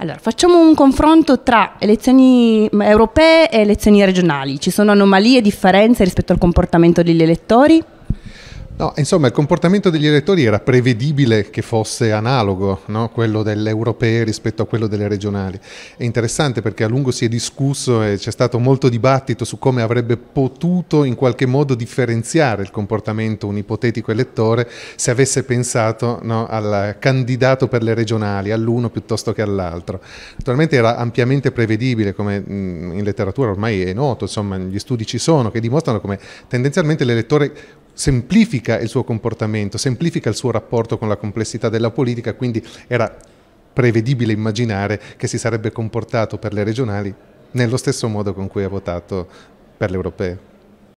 Allora, facciamo un confronto tra elezioni europee e elezioni regionali. Ci sono anomalie e differenze rispetto al comportamento degli elettori? No, insomma, il comportamento degli elettori era prevedibile che fosse analogo, no? quello delle europee rispetto a quello delle regionali. È interessante perché a lungo si è discusso e c'è stato molto dibattito su come avrebbe potuto in qualche modo differenziare il comportamento un ipotetico elettore se avesse pensato no, al candidato per le regionali, all'uno piuttosto che all'altro. Naturalmente era ampiamente prevedibile, come mm, in letteratura ormai è noto, insomma, gli studi ci sono, che dimostrano come tendenzialmente l'elettore semplifica il suo comportamento, semplifica il suo rapporto con la complessità della politica, quindi era prevedibile immaginare che si sarebbe comportato per le regionali nello stesso modo con cui ha votato per le europee.